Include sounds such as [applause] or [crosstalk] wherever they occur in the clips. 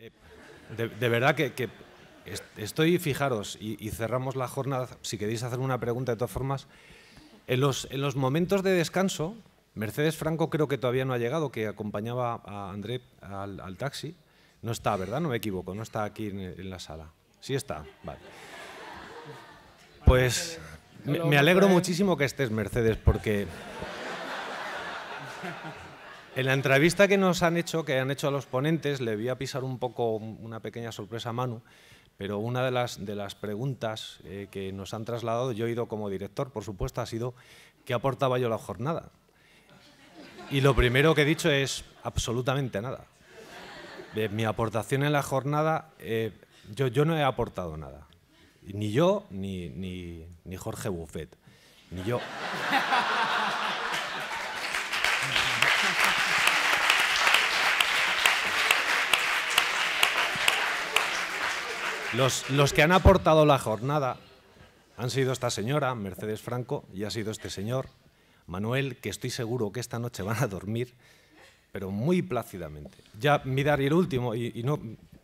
Eh, de, verdad que, estoy, fijaros, y, cerramos la jornada, si queréis hacer una pregunta de todas formas, en los, momentos de descanso, Mercedes Franco creo que todavía no ha llegado, que acompañaba a André al, taxi. No está, ¿verdad? No me equivoco, no está aquí en, la sala. Sí está, vale. Pues me alegro muchísimo que estés, Mercedes, porque... En la entrevista que nos han hecho, que han hecho a los ponentes, le voy a pisar un poco una pequeña sorpresa a Manu, pero una de las, preguntas eh, que nos han trasladado, yo he ido como director, por supuesto, ha sido ¿qué aportaba yo la jornada? Y lo primero que he dicho es absolutamente nada. Eh, mi aportación en la jornada, eh, yo, no he aportado nada. Ni yo, ni, ni Jorge Buffet, ni yo. [laughs] Los, que han aportado la jornada han sido esta señora, Mercedes Franco, y ha sido este señor, Manuel, que estoy seguro que esta noche van a dormir, pero muy plácidamente. Ya mirar y el último, y, no,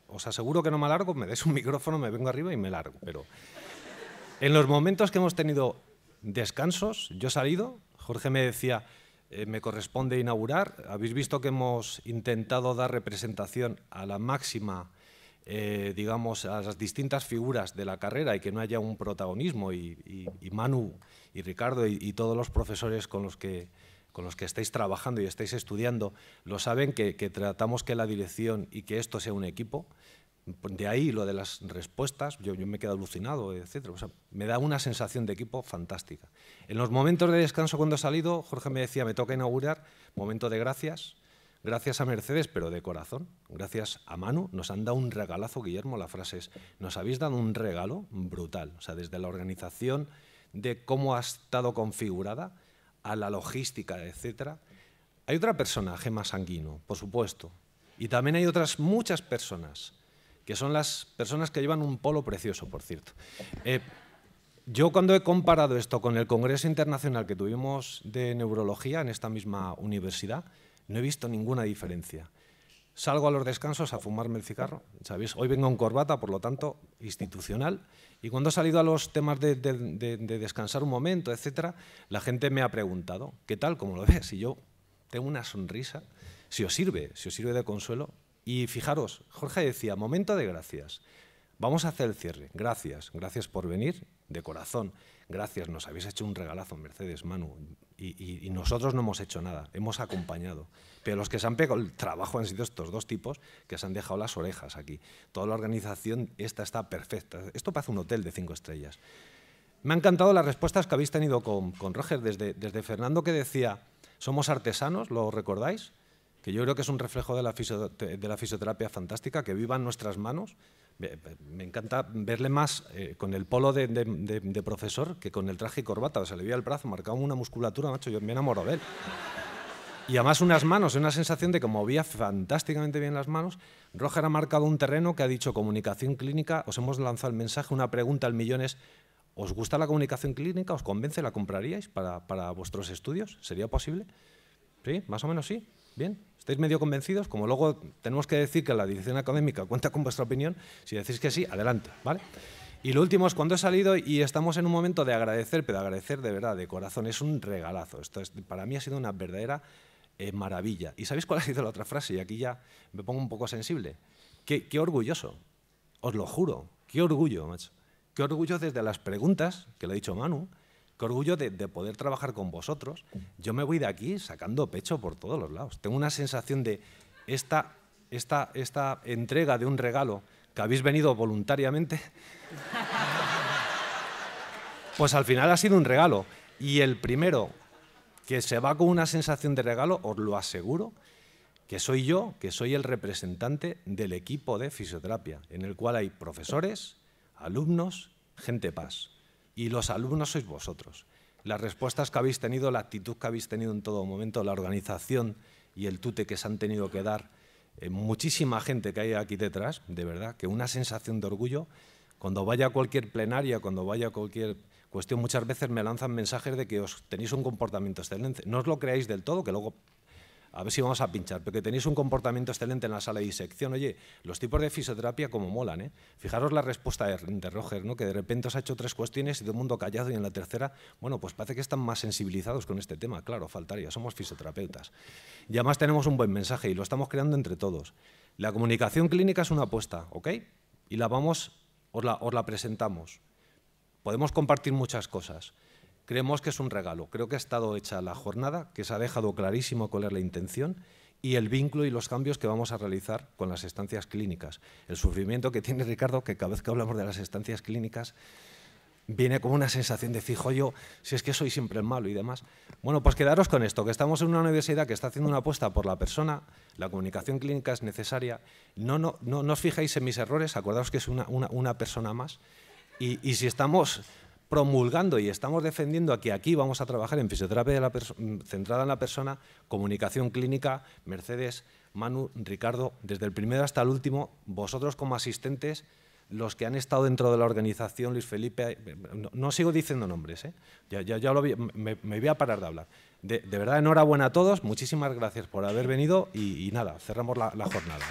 os aseguro que no me alargo, me des un micrófono, me vengo arriba y me largo. Pero en los momentos que hemos tenido descansos, yo he salido, Jorge me decía, eh, me corresponde inaugurar, habéis visto que hemos intentado dar representación a la máxima eh, digamos, a las distintas figuras de la carrera y que no haya un protagonismo. Y, Manu y Ricardo y, todos los profesores con los que con los que estáis trabajando y estáis estudiando, lo saben que, tratamos que la dirección y que esto sea un equipo, de ahí lo de las respuestas, yo, yo me quedado alucinado, etc. O sea, me da una sensación de equipo fantástica. En los momentos de descanso cuando ha salido, Jorge me decía, me toca inaugurar, momento de gracias, Gracias a Mercedes, pero de corazón, gracias a Manu, nos han dado un regalazo, Guillermo, la frase es, nos habéis dado un regalo brutal, o sea, desde la organización de cómo ha estado configurada a la logística, etcétera. Hay otra persona, Gema Sanguino, por supuesto, y también hay otras muchas personas, que son las personas que llevan un polo precioso, por cierto. Eh, yo cuando he comparado esto con el Congreso Internacional que tuvimos de Neurología en esta misma universidad, no he visto ninguna diferencia. Salgo a los descansos a fumarme el cigarro, ¿sabéis? Hoy vengo en corbata, por lo tanto, institucional. Y cuando he salido a los temas de, descansar un momento, etcétera, la gente me ha preguntado, ¿qué tal? ¿Cómo lo ves? Y yo tengo una sonrisa. Si os sirve, si os sirve de consuelo. Y fijaros, Jorge decía, momento de gracias. Vamos a hacer el cierre. Gracias, gracias por venir, de corazón. Gracias, nos habéis hecho un regalazo, Mercedes, Manu. Y, nosotros no hemos hecho nada, hemos acompañado. Pero los que se han pegado el trabajo han sido estos dos tipos que se han dejado las orejas aquí. Toda la organización, esta está perfecta. Esto parece un hotel de cinco estrellas. Me han encantado las respuestas que habéis tenido con, con Roger, desde, desde, Fernando que decía, somos artesanos, ¿lo recordáis? Que yo creo que es un reflejo de la, de la fisioterapia fantástica, que vivan nuestras manos me encanta verle más eh, con el polo de, profesor que con el traje y corbata. O sea, le veía el brazo, marcaba una musculatura, macho, yo me enamoro de él. Y además unas manos, una sensación de que movía fantásticamente bien las manos. Roger ha marcado un terreno que ha dicho comunicación clínica, os hemos lanzado el mensaje, una pregunta al millón es, ¿os gusta la comunicación clínica? ¿Os convence? ¿La compraríais para vuestros estudios? ¿Sería posible? ¿Sí? ¿Más o menos sí? Bien, ¿estáis medio convencidos? Como luego tenemos que decir que la dirección académica cuenta con vuestra opinión, si decís que sí, adelante, ¿vale? Y lo último es cuando he salido y estamos en un momento de agradecer, pero de agradecer de verdad, de corazón, es un regalazo. Esto para mí ha sido una verdadera eh, maravilla. ¿Y sabéis cuál ha sido la otra frase? Y aquí ya me pongo un poco sensible. Qué, qué orgulloso, os lo juro, qué orgullo, macho. Qué orgullo desde las preguntas, que lo ha dicho Manu, qué orgullo de, poder trabajar con vosotros. Yo me voy de aquí sacando pecho por todos los lados. Tengo una sensación de esta, esta, esta entrega de un regalo que habéis venido voluntariamente, [laughs] pues al final ha sido un regalo. Y el primero que se va con una sensación de regalo, os lo aseguro, que soy yo, que soy el representante del equipo de fisioterapia, en el cual hay profesores, alumnos, gente paz y los alumnos sois vosotros. Las respuestas que habéis tenido, la actitud que habéis tenido en todo momento, la organización y el tute que se han tenido que dar, eh, muchísima gente que hay aquí detrás, de verdad, que una sensación de orgullo. Cuando vaya a cualquier plenaria, cuando vaya a cualquier cuestión, muchas veces me lanzan mensajes de que os tenéis un comportamiento excelente. No os lo creáis del todo, que luego a ver si vamos a pinchar, porque tenéis un comportamiento excelente en la sala de disección. Oye, los tipos de fisioterapia como molan, ¿eh? Fijaros la respuesta de, Roger, ¿no? Que de repente os ha hecho tres cuestiones y todo el mundo callado y en la tercera, bueno, pues parece que están más sensibilizados con este tema. Claro, faltaría, somos fisioterapeutas. Y además tenemos un buen mensaje y lo estamos creando entre todos. La comunicación clínica es una apuesta, ¿ok? Y la vamos, os la presentamos. Podemos compartir muchas cosas Creemos que es un regalo. Creo que ha estado hecha la jornada, que se ha dejado clarísimo cuál es la intención y el vínculo y los cambios que vamos a realizar con las estancias clínicas. El sufrimiento que tiene Ricardo, que cada vez que hablamos de las estancias clínicas, viene como una sensación de fijo yo, si es que soy siempre el malo y demás. Bueno, pues quedaros con esto, que estamos en una universidad que está haciendo una apuesta por la persona, la comunicación clínica es necesaria, no, no, no, os fijáis en mis errores, acordaos que es una, una, una persona más, y, y si estamos promulgando y estamos defendiendo aquí aquí vamos a trabajar en fisioterapia de la mm, centrada en la persona, comunicación clínica, Mercedes, Manu, Ricardo, desde el primero hasta el último, vosotros como asistentes, los que han estado dentro de la organización, Luis Felipe, eh, no, sigo diciendo nombres, eh, ya, ya, me, voy a parar de hablar. De, verdad, enhorabuena a todos, muchísimas gracias por haber venido y, nada, cerramos la jornada.